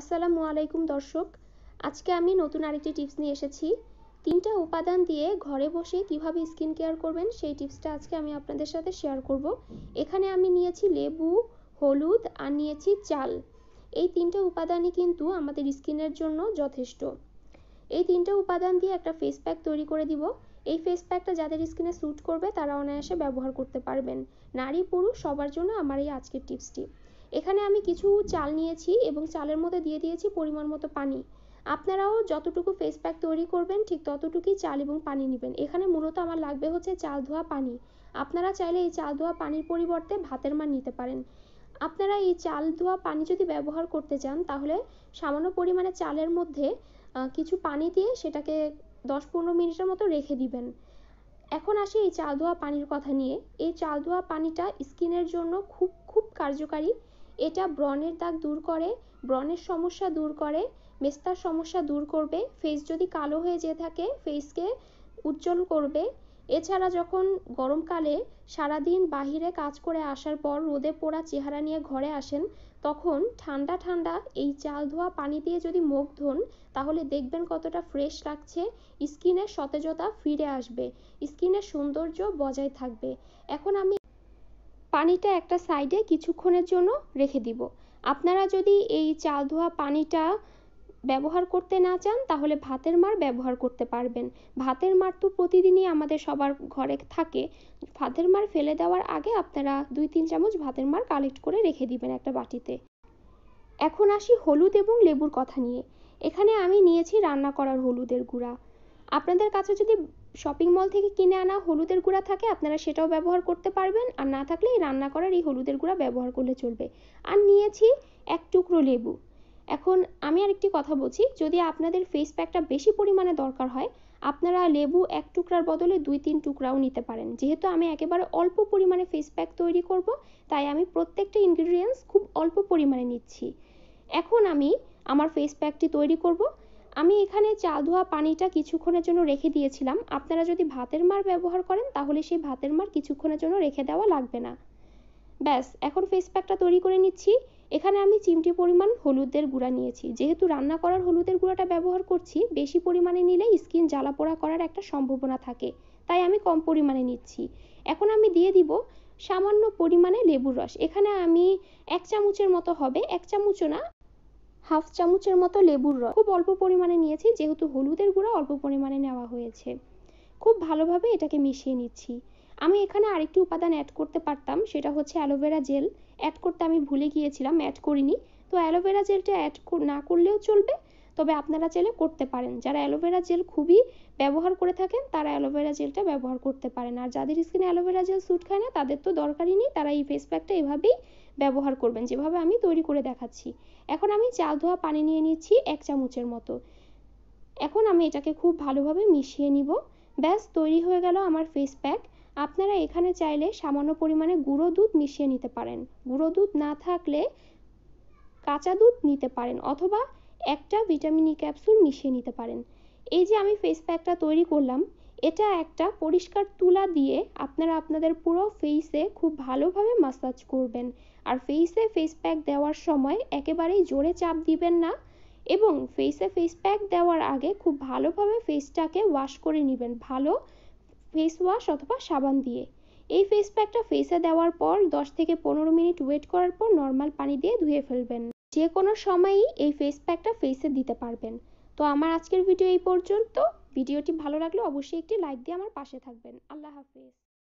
আসসালামু আলাইকুম দর্শক আজকে আমি নতুন আরেকটি টিপস নিয়ে এসেছি তিনটা উপাদান দিয়ে ঘরে বসে কিভাবে স্কিন কেয়ার করবেন সেই টিপসটা আজকে আমি আপনাদের সাথে শেয়ার করব এখানে আমি নিয়েছি লেবু হলুদ আর নিয়েছি চাল এই তিনটা উপাদানই কিন্তু আমাদের স্কিনের জন্য যথেষ্ট এই তিনটা উপাদান দিয়ে একটা ফেস প্যাক তৈরি করে দিব এই ফেস প্যাকটা যাদের স্কিনে স্যুট করবে তারা অনায়াসে ব্যবহার করতে পারবেন নারী পুরুষ সবার জন্য আমার এই আজকের টিপসটি এখানে আমি কিছু চাল নিয়েছি এবং চালের মধ্যে দিয়ে দিয়েছি পরিমাণ মতো পানি আপনারাও যতটুকু ফেস প্যাক তৈরি করবেন ঠিক ততটুকুই চাল এবং পানি নেবেন এখানে মূলত আমার লাগবে হচ্ছে চাল ধোয়া পানি আপনারা চাইলে এই চাল ধোয়া পানির পরিবর্তে ভাতের মান নিতে পারেন আপনারা এই চাল ধোয়া পানি যদি ব্যবহার করতে চান তাহলে সামান্য পরিমাণে চালের মধ্যে কিছু পানি দিয়ে সেটাকে দশ পনেরো মিনিটের মতো রেখে দিবেন এখন আসি এই চাল ধোয়া পানির কথা নিয়ে এই চাল ধোয়া পানিটা স্কিনের জন্য খুব খুব কার্যকারী এটা ব্রণের দাগ দূর করে ব্রণের সমস্যা দূর করে মেস্তার সমস্যা দূর করবে ফেস যদি কালো হয়ে যেয়ে থাকে ফেসকে উজ্জ্বল করবে এছাড়া যখন গরমকালে সারাদিন বাহিরে কাজ করে আসার পর রোদে পোড়া চেহারা নিয়ে ঘরে আসেন তখন ঠান্ডা ঠান্ডা এই চাল ধোয়া পানি দিয়ে যদি মুখ ধোন তাহলে দেখবেন কতটা ফ্রেশ লাগছে স্কিনের সতেজতা ফিরে আসবে স্কিনের সৌন্দর্য বজায় থাকবে এখন আমি পানিটা একটা সাইডে কিছুক্ষণের জন্য রেখে দিব আপনারা যদি এই চাল ধোয়া পানিটা ব্যবহার করতে না চান তাহলে ভাতের মার ব্যবহার করতে পারবেন ভাতের মার তো প্রতিদিনই আমাদের সবার ঘরে থাকে ভাতের মার ফেলে দেওয়ার আগে আপনারা দুই তিন চামচ ভাতের মার কালেক্ট করে রেখে দিবেন একটা বাটিতে এখন আসি হলুদ এবং লেবুর কথা নিয়ে এখানে আমি নিয়েছি রান্না করার হলুদের গুঁড়া আপনাদের কাছে যদি শপিং মল থেকে কিনে আনা হলুদের গুঁড়া থাকে আপনারা সেটাও ব্যবহার করতে পারবেন আর না থাকলে রান্না করার এই হলুদের গুঁড়া ব্যবহার করলে চলবে আর নিয়েছি এক টুকরো লেবু এখন আমি আরেকটি কথা বলছি যদি আপনাদের ফেস প্যাকটা বেশি পরিমাণে দরকার হয় আপনারা লেবু এক টুকরার বদলে দুই তিন টুকরাও নিতে পারেন যেহেতু আমি একেবারে অল্প পরিমাণে ফেস প্যাক তৈরি করব তাই আমি প্রত্যেকটা ইনগ্রিডিয়েন্টস খুব অল্প পরিমাণে নিচ্ছি এখন আমি আমার ফেস প্যাকটি তৈরি করব আমি এখানে চা ধোয়া পানিটা কিছুক্ষণের জন্য রেখে দিয়েছিলাম আপনারা যদি ভাতের মার ব্যবহার করেন তাহলে সেই ভাতের মার কিছুক্ষণের জন্য রেখে দেওয়া লাগবে না ব্যাস এখন ফেস প্যাকটা তৈরি করে নিচ্ছি এখানে আমি চিমটি পরিমাণ হলুদের গুঁড়া নিয়েছি যেহেতু রান্না করার হলুদের গুঁড়াটা ব্যবহার করছি বেশি পরিমাণে নিলে স্কিন জ্বালা পোড়া করার একটা সম্ভাবনা থাকে তাই আমি কম পরিমাণে নিচ্ছি এখন আমি দিয়ে দিব সামান্য পরিমাণে লেবুর রস এখানে আমি এক চামচের মতো হবে এক চামচও না হাফ চামচের মতো লেবুর রস খুব অল্প পরিমাণে নিয়েছি যেহেতু হলুদের গুঁড়া অল্প পরিমাণে নেওয়া হয়েছে খুব ভালোভাবে এটাকে মিশিয়ে নিচ্ছি আমি এখানে আরেকটি উপাদান অ্যাড করতে পারতাম সেটা হচ্ছে অ্যালোভেরা জেল অ্যাড করতে আমি ভুলে গিয়েছিলাম অ্যাড করিনি তো অ্যালোভেরা জেলটা অ্যাড না করলেও চলবে তবে আপনারা চাইলে করতে পারেন যারা অ্যালোভেরা জেল খুবই ব্যবহার করে থাকেন তারা অ্যালোভেরা জেলটা ব্যবহার করতে পারেন আর যাদের স্কিনে অ্যালোভেরা জেল স্যুট খায় না তাদের তো দরকারই নেই তারা এই ফেস প্যাকটা এভাবেই ব্যবহার করবেন যেভাবে আমি তৈরি করে দেখাচ্ছি এখন আমি চাল ধোয়া পানি নিয়ে নিচ্ছি এক চামচের মতো এখন আমি এটাকে খুব ভালোভাবে মিশিয়ে নিব ব্যাস তৈরি হয়ে গেল আমার ফেস প্যাক আপনারা এখানে চাইলে সামান্য পরিমাণে গুঁড়ো দুধ মিশিয়ে নিতে পারেন গুঁড়ো দুধ না থাকলে কাঁচা দুধ নিতে পারেন অথবা একটা ভিটামিন ই e ক্যাপসুল মিশিয়ে নিতে পারেন এই যে আমি ফেস প্যাকটা তৈরি করলাম এটা একটা পরিষ্কার তুলা দিয়ে আপনারা আপনাদের পুরো ফেসে খুব ভালোভাবে মাসাজ করবেন আর ফেসে ফেস প্যাক দেওয়ার সময় একেবারেই জোরে চাপ দিবেন না এবং ফেসে ফেস প্যাক দেওয়ার আগে খুব ভালোভাবে ফেসটাকে ওয়াশ করে নেবেন ভালো ফেস ওয়াশ অথবা সাবান দিয়ে এই ফেস প্যাকটা ফেসে দেওয়ার পর দশ থেকে পনেরো মিনিট ওয়েট করার পর নর্মাল পানি দিয়ে ধুয়ে ফেলবেন যে কোনো সময়ই এই ফেস প্যাকটা ফেসে দিতে পারবেন তো আমার আজকের ভিডিও এই পর্যন্ত ভিডিওটি ভালো লাগলে অবশ্যই একটি লাইক দিয়ে আমার পাশে থাকবেন আল্লাহ হাফিজ